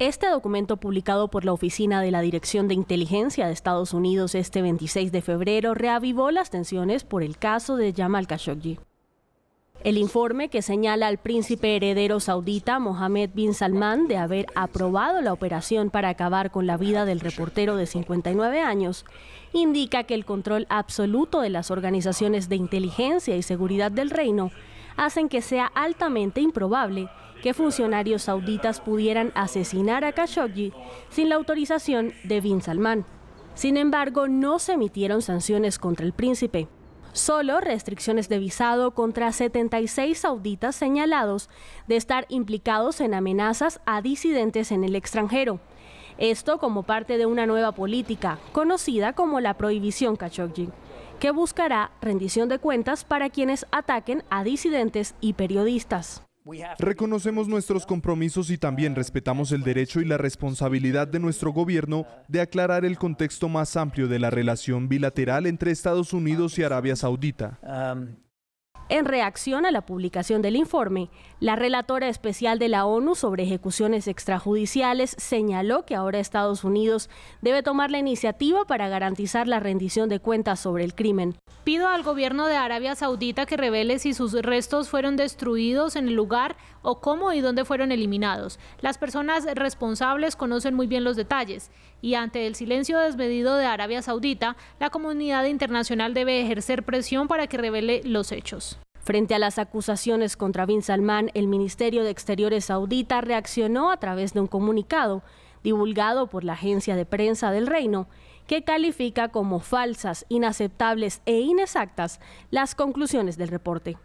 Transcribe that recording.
Este documento publicado por la Oficina de la Dirección de Inteligencia de Estados Unidos este 26 de febrero reavivó las tensiones por el caso de Jamal Khashoggi. El informe que señala al príncipe heredero saudita Mohammed bin Salman de haber aprobado la operación para acabar con la vida del reportero de 59 años indica que el control absoluto de las organizaciones de inteligencia y seguridad del reino hacen que sea altamente improbable que funcionarios sauditas pudieran asesinar a Khashoggi sin la autorización de Bin Salman. Sin embargo, no se emitieron sanciones contra el príncipe. Solo restricciones de visado contra 76 sauditas señalados de estar implicados en amenazas a disidentes en el extranjero. Esto como parte de una nueva política, conocida como la prohibición Khashoggi que buscará rendición de cuentas para quienes ataquen a disidentes y periodistas. Reconocemos nuestros compromisos y también respetamos el derecho y la responsabilidad de nuestro gobierno de aclarar el contexto más amplio de la relación bilateral entre Estados Unidos y Arabia Saudita. Um, en reacción a la publicación del informe, la relatora especial de la ONU sobre ejecuciones extrajudiciales señaló que ahora Estados Unidos debe tomar la iniciativa para garantizar la rendición de cuentas sobre el crimen. Pido al gobierno de Arabia Saudita que revele si sus restos fueron destruidos en el lugar o cómo y dónde fueron eliminados. Las personas responsables conocen muy bien los detalles y ante el silencio desmedido de Arabia Saudita, la comunidad internacional debe ejercer presión para que revele los hechos. Frente a las acusaciones contra Bin Salman, el Ministerio de Exteriores saudita reaccionó a través de un comunicado divulgado por la agencia de prensa del reino, que califica como falsas, inaceptables e inexactas las conclusiones del reporte.